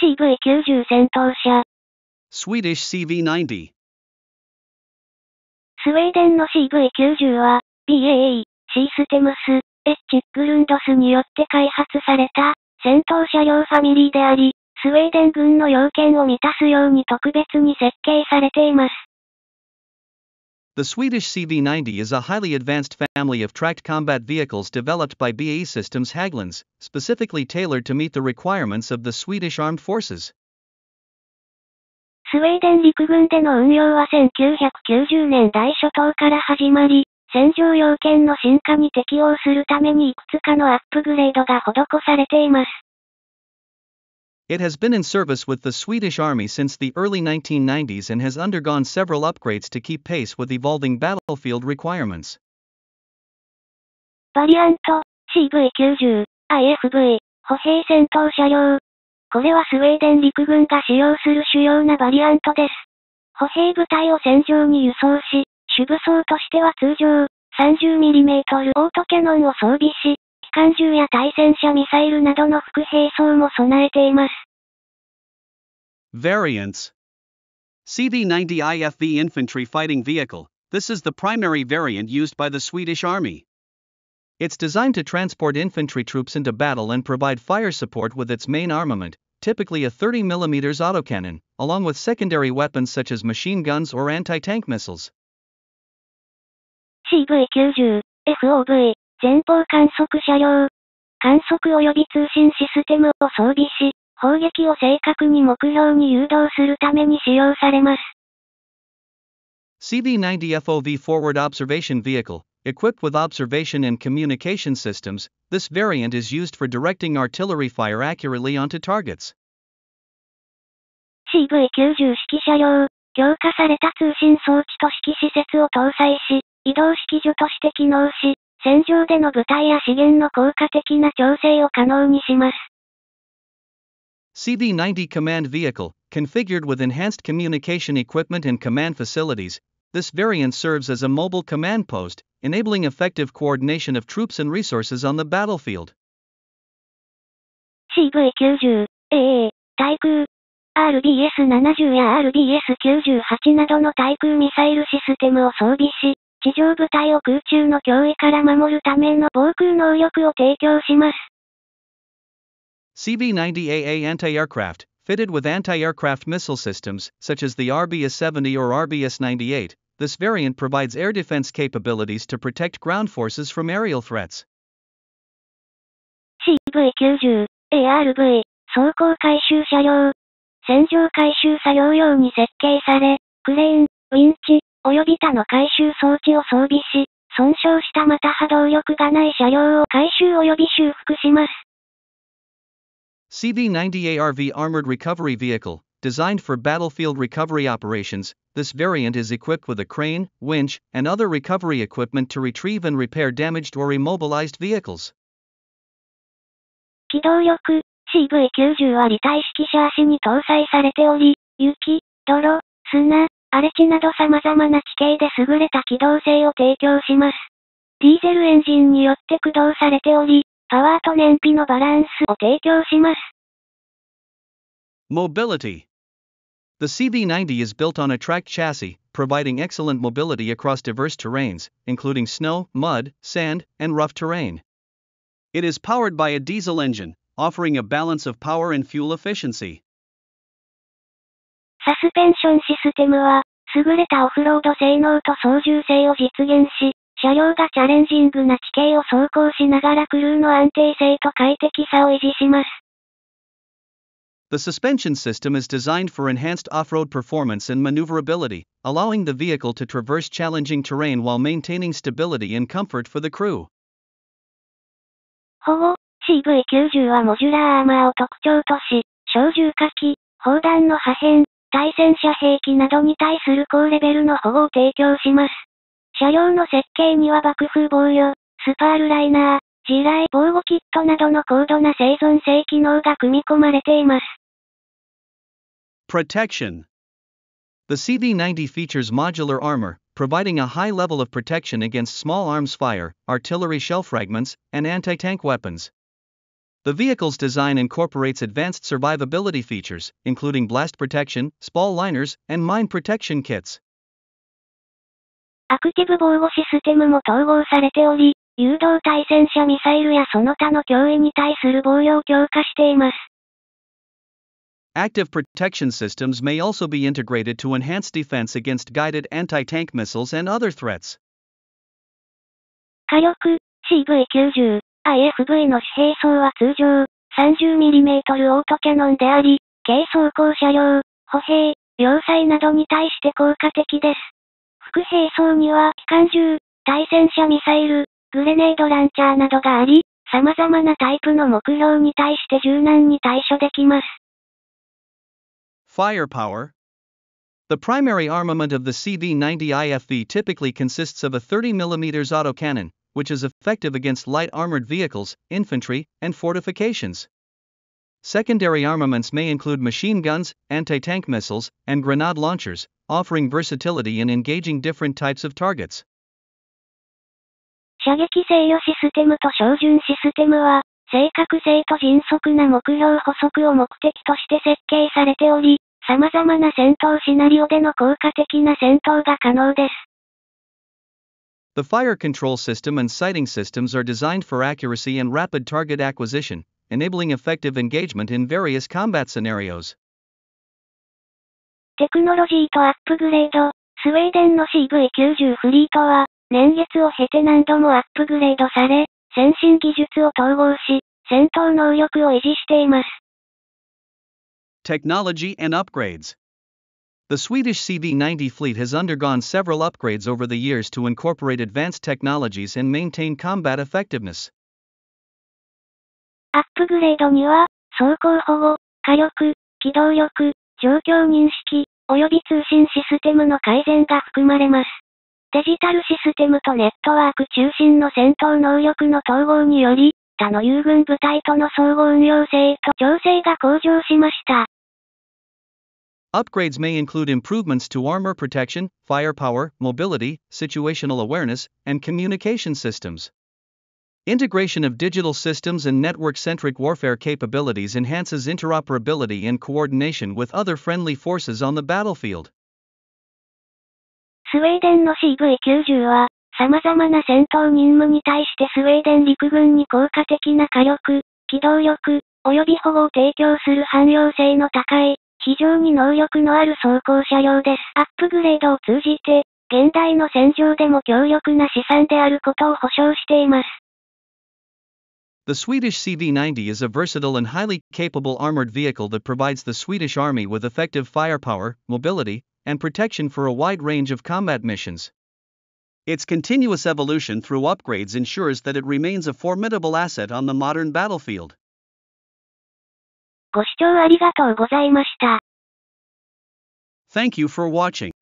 CV90 戦闘車。Swedish CV90 スウェーデンの CV90 は、BAE、システムス、エッチグルンドスによって開発された、戦闘車両ファミリーであり、スウェーデン軍の要件を満たすように特別に設計されています。The Swedish CV90 is a highly advanced family of tracked combat vehicles developed by BAE Systems Hägglunds, specifically tailored to meet the requirements of the Swedish Armed Forces. スウェーデン陸軍での運用は1990年代初頭から始まり、戦場要件の進化に適応するためにいくつかのアップグレードが施されています。It has been in service with the Swedish Army since the early 1990s and has undergone several upgrades to keep pace with evolving battlefield requirements. v a r i a CV90 ISV 歩兵戦闘車両これはスウェーデン陸軍が使用する主要なバリアントです。歩兵部隊を戦場に輸送し、主武装としては通常 30mm オートキャノンを装備し、艦銃や対戦車ミサイルなとの副兵装も備えています variants cv CD-90IFV infantry fighting vehicle. This is the primary variant used by the Swedish army. It's designed to transport infantry troops into battle and provide fire support with its main armament, typically a 30mm autocannon, along with secondary weapons such as machine guns or anti-tank missiles. CV-90 FOV 前方観測車両、観測及び通信システムを装備し、砲撃を正確に目標に誘導するために使用されます。c v 9 0 f o v Forward Observation Vehicle, equipped with observation and communication systems, this variant is used for directing artillery fire accurately onto targets. CV90 式車両、強化された通信装置と式施設を搭載し、移動式助として機能し、戦場での部隊や資源の効果的な調整を可能にします。CD-90 Command Vehicle, configured with enhanced communication equipment and command facilities, this variant serves as a mobile command post, enabling effective coordination of troops and resources on the battlefield. CV90、AA、対空、RBS70 や RBS98 などの対空ミサイルシステムを装備し、地上部隊を空中の脅威から守るための防空能力を提供します。CB-90AA anti-aircraft, fitted with anti-aircraft missile systems, such as the RBS-70 or RBS-98, this variant provides air defense capabilities to protect ground forces from aerial threats. CV-90、ARV、走行回収車両、戦場回収作業用に設計され、クレーン、ウィンチ、及び他の回収装置を装備し、損傷したまた波動力がない車両を回収及び修復します。CV-90ARV Armored Recovery Vehicle, designed for battlefield recovery operations, this variant is equipped with a crane, winch, and other recovery equipment to retrieve and repair damaged or immobilized vehicles. 機動力 CV-90 は立体式車足に搭載されており、雪、泥、砂、荒地など様々な地形で優れた機動性を提供します。ディーゼルエンジンによって駆動されており、パワーと燃費のバランスを提供します。Mobility The CV90 is built on a t r a c k chassis, providing excellent mobility across diverse terrains, including snow, mud, sand, and rough terrain. It is powered by a diesel engine, offering a balance of power and fuel efficiency. サスペンションシステムは、優れたオフロード性能と操縦性を実現し、車両がチャレンジングな地形を走行しながらクルーの安定性と快適さを維持します。The suspension system is designed for enhanced off road performance and maneuverability, allowing the vehicle to traverse challenging terrain while maintaining stability and comfort for the crew. 保護 CV90 はモジュラーアーマーを特徴とし、小銃火器、砲弾の破片、対戦車兵器などに対する高レベルの保護を提供します。車両の設計には爆風防御、スパールライナー、地雷防護キットなどの高度な生存性機能が組み込まれています。Protection The CV90 features modular armor, providing a high level of protection against small arms fire, artillery shell fragments, and anti tank weapons. The vehicle's design incorporates advanced survivability features, including blast protection, spall liners, and mine protection kits. Active protection systems may also be integrated to enhance defense against guided anti-tank missiles and other threats. 火力 CV90 IFV の四平層は通常、30mm オートキャノンであり、軽装甲車両、歩兵、要塞などに対して効果的です。副兵装には機関銃、対戦車ミサイル、グレネードランチャーなどがあり、様々なタイプの目標に対して柔軟に対処できます。Firepower The primary armament of the CD-90 IFV typically consists of a 30mm autocannon, which is effective against light armored vehicles, infantry, and fortifications. Secondary armaments may include machine guns, anti tank missiles, and grenade launchers, offering versatility in engaging different types of targets. 射撃制御システムと照準システムは、正確性と迅速な目標補足を目的として設計されており、様々な戦闘シナリオでの効果的な戦闘が可能です。the fire control system and sighting systems are designed for accuracy and rapid target acquisition, enabling effective engagement in various combat scenarios. Technology テクノロジーとアップグレード、スウェーデンの CV90 フリートは、年月を経て何度もアップグレードされ、先進技術を統合し、戦闘能力を維持しています。Technology and upgrades The Swedish CV90 fleet has undergone several upgrades over the years to incorporate advanced technologies and maintain combat effectiveness. アップグレードには、走行保護、火力、機動力、状況認識、及び通信システムの改善が含まれます。デジタルシステムとネットワーク中心の戦闘能力の統合により、他の友軍部隊との総合運用性と調整が向上しました。Upgrades may include improvements to armor protection, firepower, mobility, situational awareness, and communication systems. Integration of digital systems and network centric warfare capabilities enhances interoperability and coordination with other friendly forces on the battlefield. スウェーデンの CV90 は、様々な戦闘任務に対してスウェーデン陸軍に効果的な火力、機動力、及び保護を提供する汎用性の高い、非常に能力のある装甲車両です。アップグレードを通じて、現代の戦場でも強力な資産であることを保証しています。The Swedish CV90 is a versatile and highly capable armored vehicle that provides the Swedish Army with effective firepower, mobility, and protection for a wide range of combat missions. Its continuous evolution through upgrades ensures that it remains a formidable asset on the modern battlefield. ご視聴ありがとうございました。Thank you for watching.